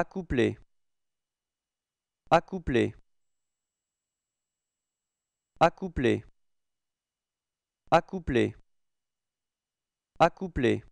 Accouplé. Accouplé. Accouplé. Accouplé. Accouplé.